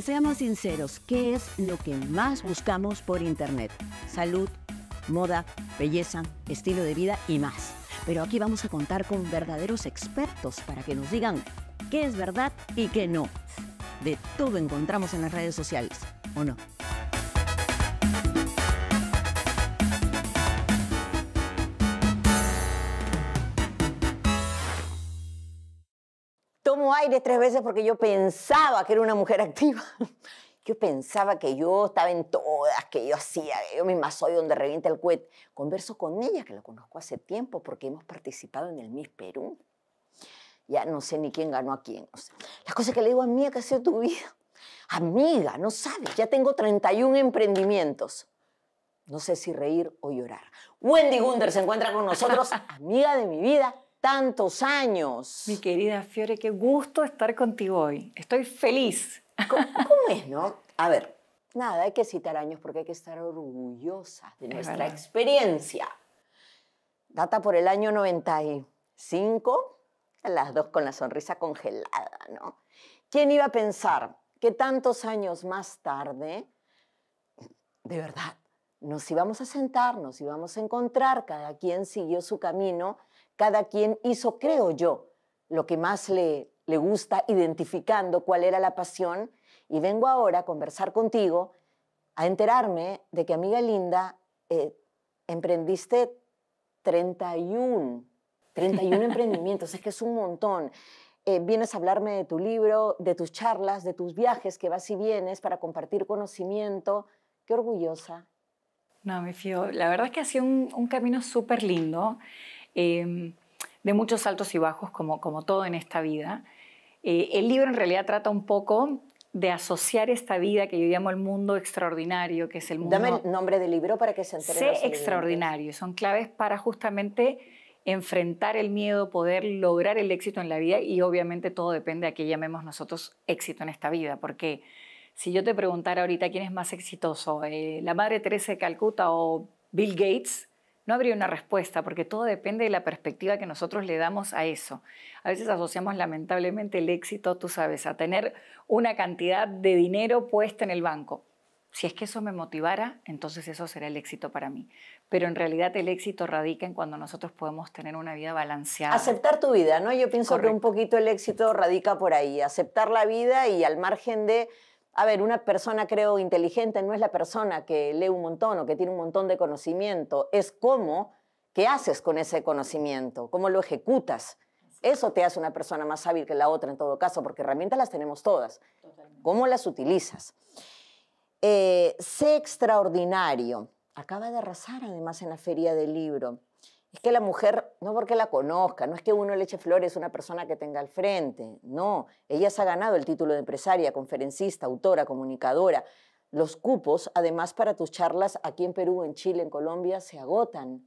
seamos sinceros, ¿qué es lo que más buscamos por Internet? Salud, moda, belleza, estilo de vida y más. Pero aquí vamos a contar con verdaderos expertos para que nos digan qué es verdad y qué no. De todo encontramos en las redes sociales, ¿o no? aire tres veces porque yo pensaba que era una mujer activa. Yo pensaba que yo estaba en todas, que yo hacía, yo misma soy donde revienta el cuet Converso con ella, que la conozco hace tiempo, porque hemos participado en el Miss Perú. Ya no sé ni quién ganó a quién. las cosas que le digo a mí, que ha sido tu vida? Amiga, no sabes, ya tengo 31 emprendimientos. No sé si reír o llorar. Wendy Gunder se encuentra con nosotros, amiga de mi vida, tantos años. Mi querida Fiore, qué gusto estar contigo hoy. Estoy feliz. ¿Cómo, es, no? A ver, nada, hay que citar años porque hay que estar orgullosa de nuestra experiencia. Data por el año 95, las dos con la sonrisa congelada, ¿no? ¿Quién iba a pensar que tantos años más tarde, de verdad, nos íbamos a sentar, nos íbamos a encontrar, cada quien siguió su camino cada quien hizo, creo yo, lo que más le, le gusta, identificando cuál era la pasión. Y vengo ahora a conversar contigo, a enterarme de que, amiga linda, eh, emprendiste 31, 31 emprendimientos, es que es un montón. Eh, vienes a hablarme de tu libro, de tus charlas, de tus viajes que vas y vienes para compartir conocimiento. Qué orgullosa. No, mi fío. La verdad es que ha sido un, un camino súper lindo. Em, de muchos altos y bajos, como, como todo en esta vida. Eh, el libro en realidad trata un poco de asociar esta vida que yo llamo el mundo extraordinario, que es el mundo... Dame el nombre del libro para que se entere. Sé extraordinario, son claves para justamente enfrentar el miedo, poder lograr el éxito en la vida y obviamente todo depende a qué llamemos nosotros éxito en esta vida, porque si yo te preguntara ahorita quién es más exitoso, eh, la Madre Teresa de Calcuta o Bill Gates, no habría una respuesta, porque todo depende de la perspectiva que nosotros le damos a eso. A veces asociamos lamentablemente el éxito, tú sabes, a tener una cantidad de dinero puesta en el banco. Si es que eso me motivara, entonces eso será el éxito para mí. Pero en realidad el éxito radica en cuando nosotros podemos tener una vida balanceada. Aceptar tu vida, ¿no? Yo pienso que un poquito el éxito radica por ahí, aceptar la vida y al margen de a ver, una persona creo inteligente no es la persona que lee un montón o que tiene un montón de conocimiento, es cómo, qué haces con ese conocimiento, cómo lo ejecutas. Eso te hace una persona más hábil que la otra en todo caso, porque herramientas las tenemos todas. ¿Cómo las utilizas? Eh, sé extraordinario. Acaba de arrasar además en la feria del libro es que la mujer, no porque la conozca, no es que uno le eche flores a una persona que tenga al frente, no, ella se ha ganado el título de empresaria, conferencista, autora, comunicadora. Los cupos, además, para tus charlas aquí en Perú, en Chile, en Colombia, se agotan.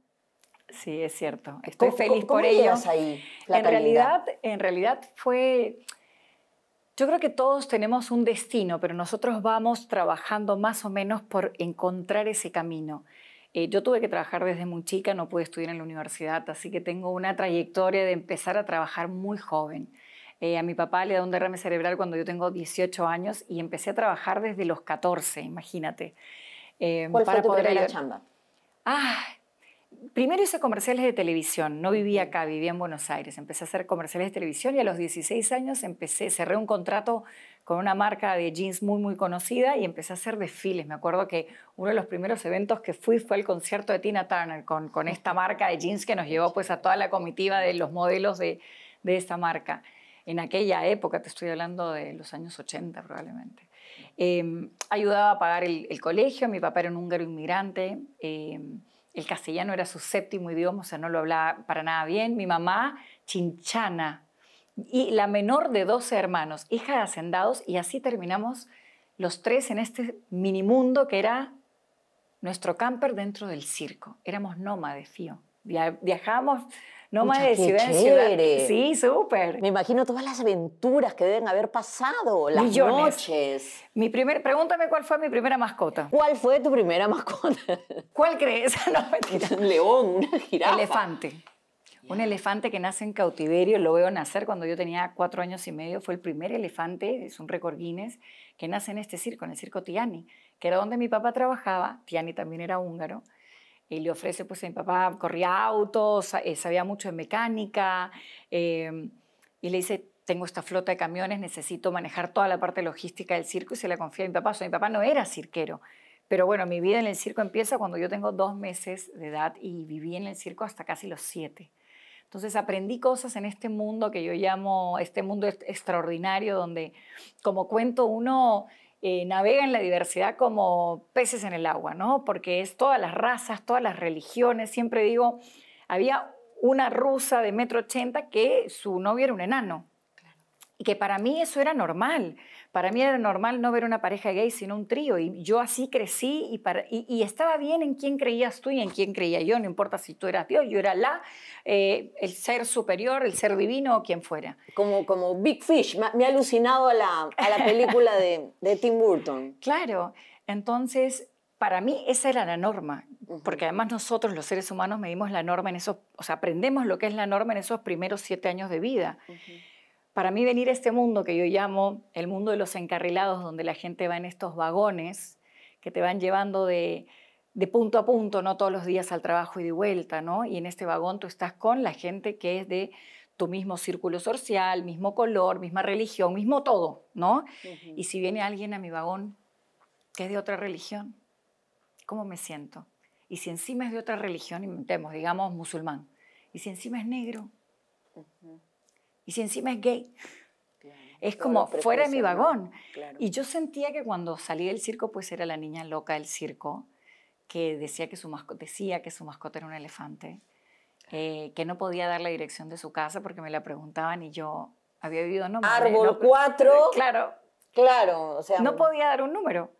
Sí, es cierto. Estoy feliz por ello. ahí? La en, realidad, en realidad fue... Yo creo que todos tenemos un destino, pero nosotros vamos trabajando más o menos por encontrar ese camino. Eh, yo tuve que trabajar desde muy chica, no pude estudiar en la universidad, así que tengo una trayectoria de empezar a trabajar muy joven. Eh, a mi papá le da un derrame cerebral cuando yo tengo 18 años y empecé a trabajar desde los 14, imagínate. Eh, para chamba? Ah, primero hice comerciales de televisión, no vivía acá, vivía en Buenos Aires, empecé a hacer comerciales de televisión y a los 16 años empecé, cerré un contrato con una marca de jeans muy, muy conocida y empecé a hacer desfiles. Me acuerdo que uno de los primeros eventos que fui fue el concierto de Tina Turner con, esta marca de jeans que nos llevó pues a toda la comitiva de los modelos de, de esta marca. En aquella época, te estoy hablando de los años 80 probablemente. Em, ayudaba a pagar el, colegio, mi papá era un húngaro inmigrante. Em, el castellano era su séptimo idioma, o sea, no lo hablaba para nada bien. Mi mamá, chinchana, y la menor de 12 hermanos, hija de hacendados, y así terminamos los tres en este mundo que era nuestro camper dentro del circo. Éramos nómades, fío. Viajábamos no más de ciudad en ciudad. Sí, súper. Me imagino todas las aventuras que deben haber pasado, las noches. Mi primer, pregúntame cuál fue mi primera mascota. ¿Cuál fue tu primera mascota? ¿Cuál crees? No, Un león, una jirafa. Elefante. Un elefante que nace en cautiverio, lo veo nacer cuando yo tenía cuatro años y medio, fue el primer elefante, es un récord Guinness, que nace en este circo, en el circo Tiani, que era donde mi papá trabajaba, Tiani también era húngaro, y le ofrece, pues mi papá corría autos, eh, sabía mucho de mecánica, em, y le dice, tengo esta flota de camiones, necesito manejar toda la parte logística del circo y se la confía a mi papá. O mi papá no era cirquero, pero bueno, mi vida en el circo empieza cuando yo tengo dos meses de edad y viví en el circo hasta casi los siete. Entonces aprendí cosas en este mundo que yo llamo este mundo extraordinario, donde como cuento uno eh, navega en la diversidad como peces en el agua, ¿no? Porque es todas las razas, todas las religiones. Siempre digo, había una rusa de metro ochenta que su novio era un enano. Y que para mí eso era normal. Para mí era normal no ver una pareja gay, sino un trío. Y yo así crecí y, estaba bien en quién creías tú y en quién creía yo. No importa si tú eras Dios, yo era la, eh, el ser superior, el ser divino o quien fuera. Como, como Big Fish. Me ha alucinado a la, película de, Tim Burton. Claro. Entonces, para mí esa era la norma, porque además nosotros los seres humanos medimos la norma en eso o sea, aprendemos lo que es la norma en esos primeros siete años de vida para mí venir a este mundo que yo llamo el mundo de los encarrilados, donde la gente va en estos vagones que te van llevando de, punto a punto, no todos los días al trabajo y de vuelta, ¿no? Y en este vagón tú estás con la gente que es de tu mismo círculo social, mismo color, misma religión, mismo todo, ¿no? Y si viene alguien a mi vagón que es de otra religión, ¿cómo me siento? Y si encima es de otra religión, inventemos, digamos, musulmán, y si encima es negro, y si encima es gay. es como fuera de mi vagón. Y yo sentía que cuando salí del circo, pues era la niña loca del circo, que decía que su, mascota, decía que su mascota era un elefante, eh, que no podía dar la dirección de su casa porque me la preguntaban y yo había vivido no Árbol 4. claro. Claro, o sea. No podía dar un número.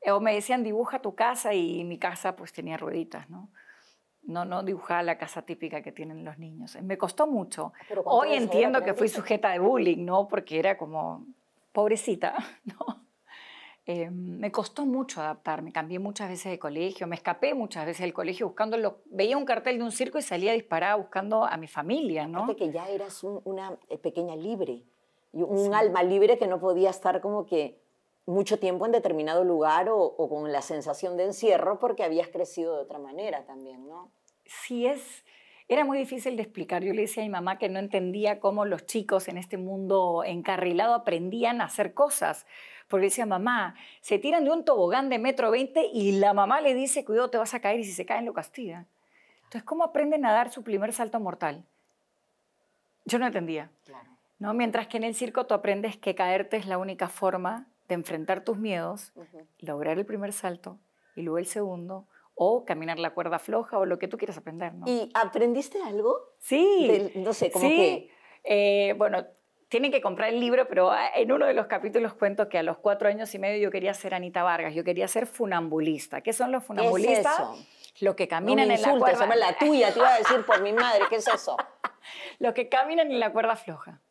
Eh, o me decían, dibuja tu casa y mi casa pues tenía rueditas, ¿no? no, no dibujaba la casa típica que tienen los niños. Eh, me costó mucho. Hoy ¿eh? entiendo que fui sujeta de bullying, ¿no? Porque era como pobrecita, ¿no? Eh, me costó mucho adaptarme, cambié muchas veces de colegio, me escapé muchas veces del colegio buscando, veía un cartel de un circo y salía disparada buscando a mi familia, ¿no? Aparte que ya eras una pequeña libre, un alma libre que no podía estar como que mucho tiempo en determinado lugar o, con la sensación de encierro porque habías crecido de otra manera también, ¿no? Sí es, era muy difícil de explicar. Yo le decía a mi mamá que no entendía cómo los chicos en este mundo encarrilado aprendían a hacer cosas. Porque decía, mamá, se tiran de un tobogán de metro 20 y la mamá le dice, cuidado, te vas a caer y si se caen lo castiga. Entonces, ¿cómo aprenden a dar su primer salto mortal? Yo no entendía. Claro. ¿no? Mientras que en el circo tú aprendes que caerte es la única forma de enfrentar tus miedos, lograr el primer salto y luego el segundo, o caminar la cuerda floja o lo que tú quieras aprender. ¿no? ¿Y aprendiste algo? Sí. no sé, cómo. Eh, bueno, tienen que comprar el libro, pero ah, en uno de los capítulos cuento que a los cuatro años y medio yo quería ser Anita Vargas, yo quería ser funambulista. ¿Qué son los funambulistas? los que caminan en la cuerda... la tuya, te iba a decir por mi madre, ¿qué es eso? los que caminan en la cuerda floja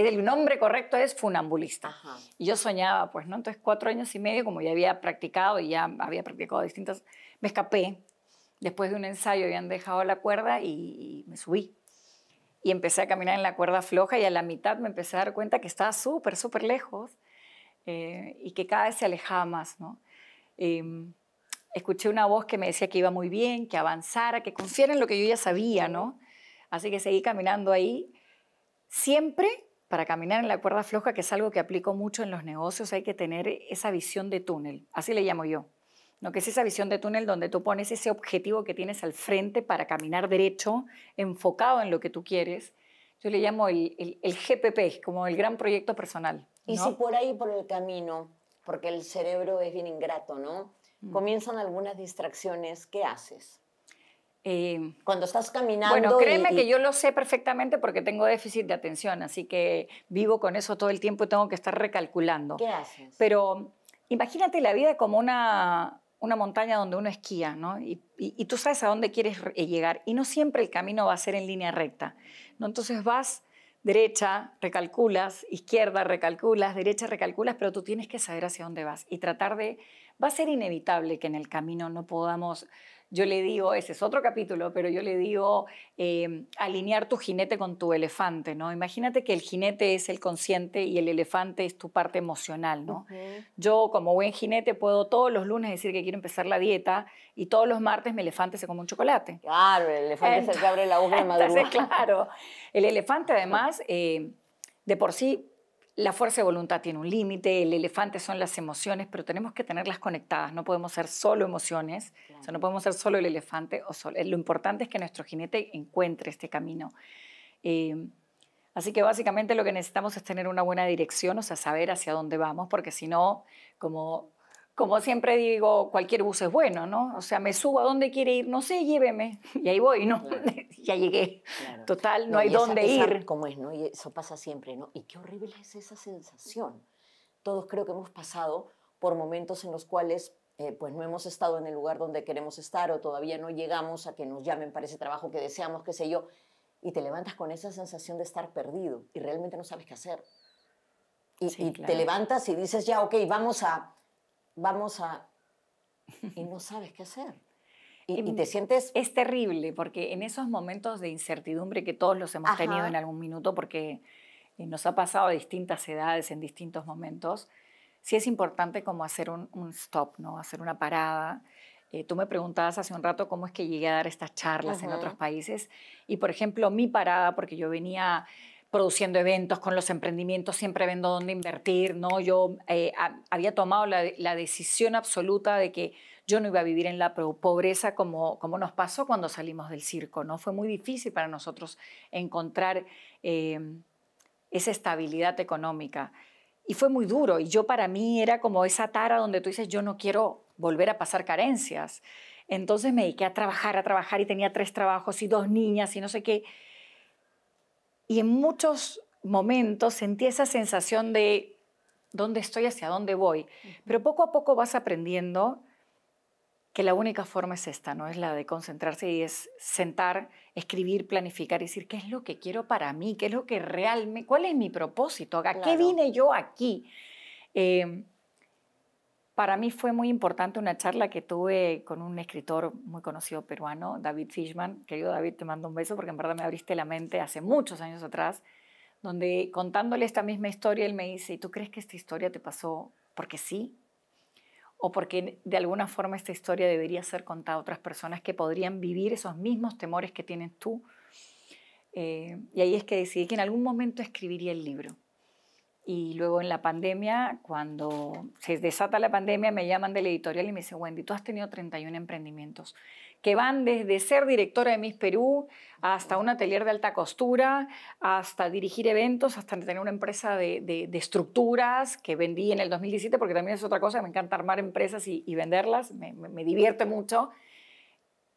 el nombre correcto es funambulista. Y yo soñaba, pues, ¿no? Entonces, cuatro años y medio, como ya había practicado y ya había practicado distintas, me escapé. Después de un ensayo habían dejado la cuerda y, me subí. Y empecé a caminar en la cuerda floja y a la mitad me empecé a dar cuenta que estaba súper, súper lejos eh, y que cada vez se alejaba más, ¿no? Em, escuché una voz que me decía que iba muy bien, que avanzara, que confiara en lo que yo ya sabía, ¿no? Así que seguí caminando ahí, siempre para caminar en la cuerda floja, que es algo que aplico mucho en los negocios, hay que tener esa visión de túnel, así le llamo yo. ¿no? que es esa visión de túnel donde tú pones ese objetivo que tienes al frente para caminar derecho, enfocado en lo que tú quieres. Yo le llamo el, GPP, como el gran proyecto personal. Y si por ahí, por el camino, porque el cerebro es bien ingrato, ¿no? Mm. Comienzan algunas distracciones, ¿qué haces? Em, Cuando estás caminando. Bueno, créeme que yo lo sé perfectamente porque tengo déficit de atención, así que vivo con eso todo el tiempo y tengo que estar recalculando. ¿Qué haces? Pero imagínate la vida como una, una montaña donde uno esquía, ¿no? Y, y, tú sabes a dónde quieres eh, llegar. Y no siempre el camino va a ser en línea recta, ¿no? Entonces vas derecha, recalculas, izquierda, recalculas, derecha, recalculas, pero tú tienes que saber hacia dónde vas y tratar de va a ser inevitable que en el camino no podamos, yo le digo, ese es otro capítulo, pero yo le digo, em, alinear tu jinete con tu elefante, ¿no? Imagínate que el jinete es el consciente y el elefante es tu parte emocional, ¿no? Yo como buen jinete puedo todos los lunes decir que quiero empezar la dieta y todos los martes mi elefante se come un chocolate. Claro, el elefante se abre la boca de claro, el elefante además... Eh, de por sí la fuerza de voluntad tiene un límite, el elefante son las emociones, pero tenemos que tenerlas conectadas, no podemos ser solo emociones, no podemos ser solo el elefante o solo. Eh, lo importante es que nuestro jinete encuentre este camino. Em, así que básicamente lo que necesitamos es tener una buena dirección, o sea, saber hacia dónde vamos, porque si no, como como siempre digo, cualquier bus es bueno, ¿no? O sea, me subo a donde quiere ir, no sé, lléveme. Y ahí voy, ¿no? ya llegué. Total, no, hay dónde ir. Como es, ¿no? Y eso pasa siempre, ¿no? Y qué horrible es esa sensación. Todos creo que hemos pasado por momentos en los cuales eh, pues no hemos estado en el lugar donde queremos estar o todavía no llegamos a que nos llamen para ese trabajo que deseamos, qué sé yo, y te levantas con esa sensación de estar perdido y realmente no sabes qué hacer. Y, te levantas y dices, ya, ok, vamos a vamos a... y no sabes qué hacer. Y, y, em, te sientes... Es terrible, porque en esos momentos de incertidumbre que todos los hemos tenido en algún minuto, porque eh, nos ha pasado a distintas edades, en distintos momentos, sí es importante como hacer un, stop, ¿no? Hacer una parada. Eh, tú me preguntabas hace un rato cómo es que llegué a dar estas charlas en otros países. Y, por ejemplo, mi parada, porque yo venía produciendo eventos con los emprendimientos, siempre vendo dónde invertir, ¿no? Yo eh, había tomado la, decisión absoluta de que yo no iba a vivir en la pobreza como, como nos pasó cuando salimos del circo, ¿no? Fue muy difícil para nosotros encontrar eh, esa estabilidad económica. Y fue muy duro, y yo para mí era como esa tara donde tú dices, yo no quiero volver a pasar carencias. Entonces me dediqué a trabajar, a trabajar, y tenía tres trabajos y dos niñas y no sé qué y en muchos momentos sentí esa sensación de dónde estoy, hacia dónde voy. Pero poco a poco vas aprendiendo que la única forma es esta, ¿no? Es la de concentrarse y es sentar, escribir, planificar y decir qué es lo que quiero para mí, qué es lo que realmente, cuál es mi propósito, a qué vine yo aquí. Em, para mí fue muy importante una charla que tuve con un escritor muy conocido peruano, David Fishman. Querido David, te mando un beso porque en verdad me abriste la mente hace muchos años atrás, donde contándole esta misma historia, él me dice, ¿y tú crees que esta historia te pasó porque sí? ¿O porque de alguna forma esta historia debería ser contada a otras personas que podrían vivir esos mismos temores que tienes tú? Eh, y ahí es que decidí que en algún momento escribiría el libro. Y luego en la pandemia, cuando se desata la pandemia, me llaman de la editorial y me dicen, Wendy, tú has tenido 31 emprendimientos que van desde ser directora de Miss Perú hasta un atelier de alta costura, hasta dirigir eventos, hasta tener una empresa de, estructuras que vendí en el 2017, porque también es otra cosa, me encanta armar empresas y, venderlas, me divierte mucho.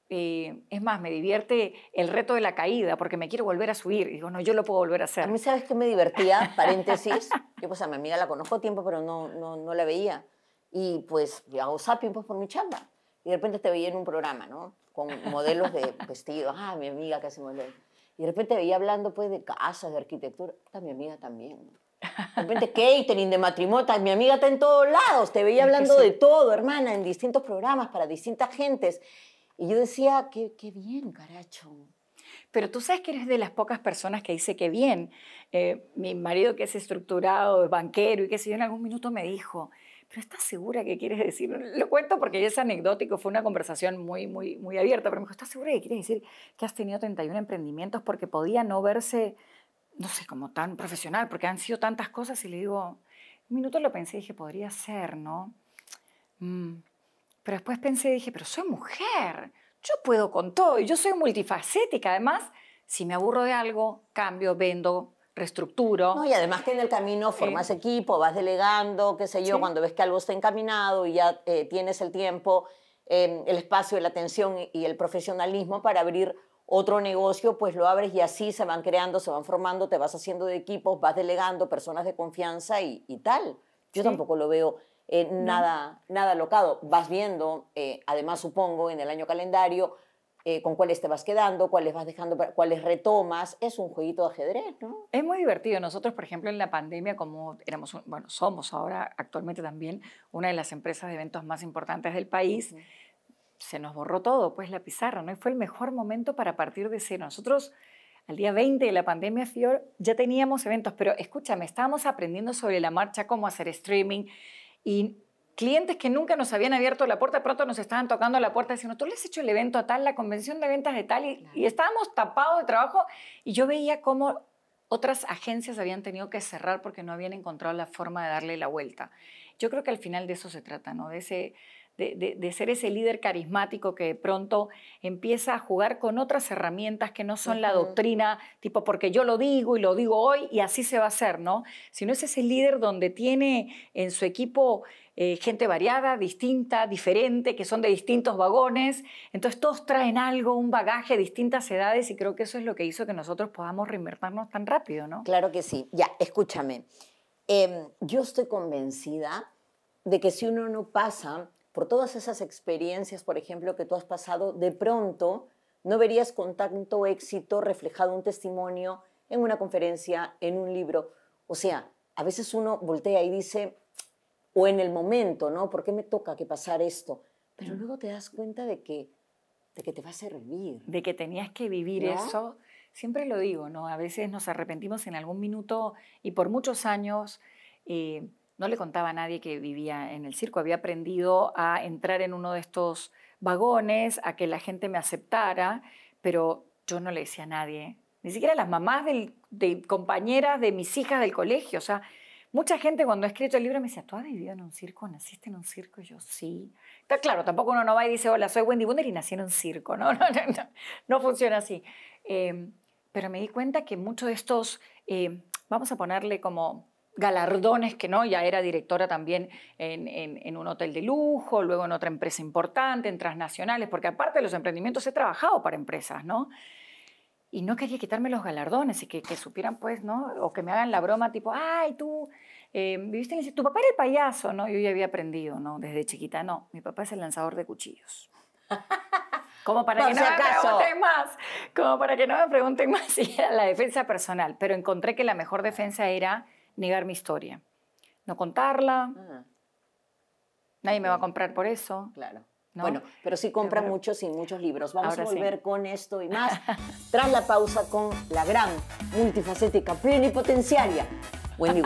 Eh, es más, me divierte el reto de la caída porque me quiero volver a subir. Y digo, no, yo lo puedo volver a hacer. A mí, ¿sabes qué me divertía? Paréntesis. yo, pues a mi amiga la conozco tiempo, pero no, no, no la veía. Y pues yo hago sapiens pues, por mi chamba. Y de repente te veía en un programa, ¿no? Con modelos de vestidos. Ah, mi amiga que hace Y de repente veía hablando pues de casas, de arquitectura. Está mi amiga también. De repente catering, de matrimonio, mi amiga está en todos lados, te veía hablando de todo, hermana, en distintos programas para distintas gentes. Y yo decía, qué, bien, caracho. Pero tú sabes que eres de las pocas personas que dice qué bien. Eh, mi marido que es estructurado, es banquero y qué sé yo en algún minuto me dijo, pero ¿estás segura que quieres decir? Lo cuento porque es anecdótico, fue una conversación muy, muy, muy abierta, pero me dijo, ¿estás segura que quieres decir que has tenido 31 emprendimientos porque podía no verse, no sé, como tan profesional, porque han sido tantas cosas? Y le digo, un minuto lo pensé y dije, podría ser, ¿no? Mm, pero después pensé y dije, pero soy mujer, yo puedo con todo, Y yo soy multifacética, además, si me aburro de algo, cambio, vendo, reestructuro. y además que en el camino formas equipo, vas delegando, qué sé yo, cuando ves que algo está encaminado y ya eh, tienes el tiempo, em, el espacio, la atención y el profesionalismo para abrir otro negocio, pues lo abres y así se van creando, se van formando, te vas haciendo de equipos, vas delegando personas de confianza y, tal. Yo tampoco lo veo eh, nada, nada locado. Vas viendo, eh, además supongo, en el año calendario, eh, con cuáles te vas quedando, cuáles vas dejando, cuáles retomas. Es un jueguito de ajedrez, ¿no? Es muy divertido. Nosotros, por ejemplo, en la pandemia, como éramos, bueno, somos ahora actualmente también una de las empresas de eventos más importantes del país, se nos borró todo, pues la pizarra, ¿no? Y fue el mejor momento para partir de cero. Nosotros... Al día 20 de la pandemia, Fior, ya teníamos eventos, pero escúchame, estábamos aprendiendo sobre la marcha, cómo hacer streaming, y clientes que nunca nos habían abierto la puerta, pronto nos estaban tocando la puerta diciendo, tú le has hecho el evento a tal, la convención de ventas de tal, y, y estábamos tapados de trabajo y yo veía cómo otras agencias habían tenido que cerrar porque no habían encontrado la forma de darle la vuelta. Yo creo que al final de eso se trata, ¿no? De ese de, ser ese líder carismático que pronto empieza a jugar con otras herramientas que no son la doctrina, tipo porque yo lo digo y lo digo hoy y así se va a hacer, ¿no? Sino es ese líder donde tiene en su equipo eh, gente variada, distinta, diferente, que son de distintos vagones. Entonces todos traen algo, un bagaje, distintas edades y creo que eso es lo que hizo que nosotros podamos reinvertirnos tan rápido, ¿no? Claro que sí. Ya, escúchame. Em, yo estoy convencida de que si uno no pasa por todas esas experiencias, por ejemplo, que tú has pasado, de pronto no verías con tanto éxito reflejado un testimonio en una conferencia, en un libro. O sea, a veces uno voltea y dice, o en el momento, ¿no? ¿Por qué me toca que pasar esto? Pero luego te das cuenta de que, de que te va a servir. De que tenías que vivir eso. Siempre lo digo, ¿no? A veces nos arrepentimos en algún minuto y por muchos años eh, no le contaba a nadie que vivía en el circo. Había aprendido a entrar en uno de estos vagones, a que la gente me aceptara, pero yo no le decía a nadie, ni siquiera a las mamás de compañeras de mis hijas del colegio. O sea, mucha gente cuando he escrito el libro me dice, ¿tú has vivido en un circo? ¿Naciste en un circo? yo, sí. Está claro, tampoco uno no va y dice, hola, soy Wendy Wunder y nací en un circo. No, no, no, no, funciona así. Em, pero me di cuenta que muchos de estos, em, vamos a ponerle como galardones que no, ya era directora también en, un hotel de lujo, luego en otra empresa importante, en transnacionales, porque aparte de los emprendimientos he trabajado para empresas, ¿no? Y no quería quitarme los galardones y que, supieran, pues, ¿no? O que me hagan la broma tipo, ay, tú em, viviste en el... Tu papá era el payaso, ¿no? Yo ya había aprendido, ¿no? Desde chiquita, no, mi papá es el lanzador de cuchillos. Como para que no me pregunten más. Como para que no me pregunten más Y era la defensa personal. Pero encontré que la mejor defensa era negar mi historia, no contarla. Nadie me va a comprar por eso. Claro. Bueno, pero sí compra muchos y muchos libros. Vamos a volver con esto y más tras la pausa con la gran multifacética plenipotenciaria Wendy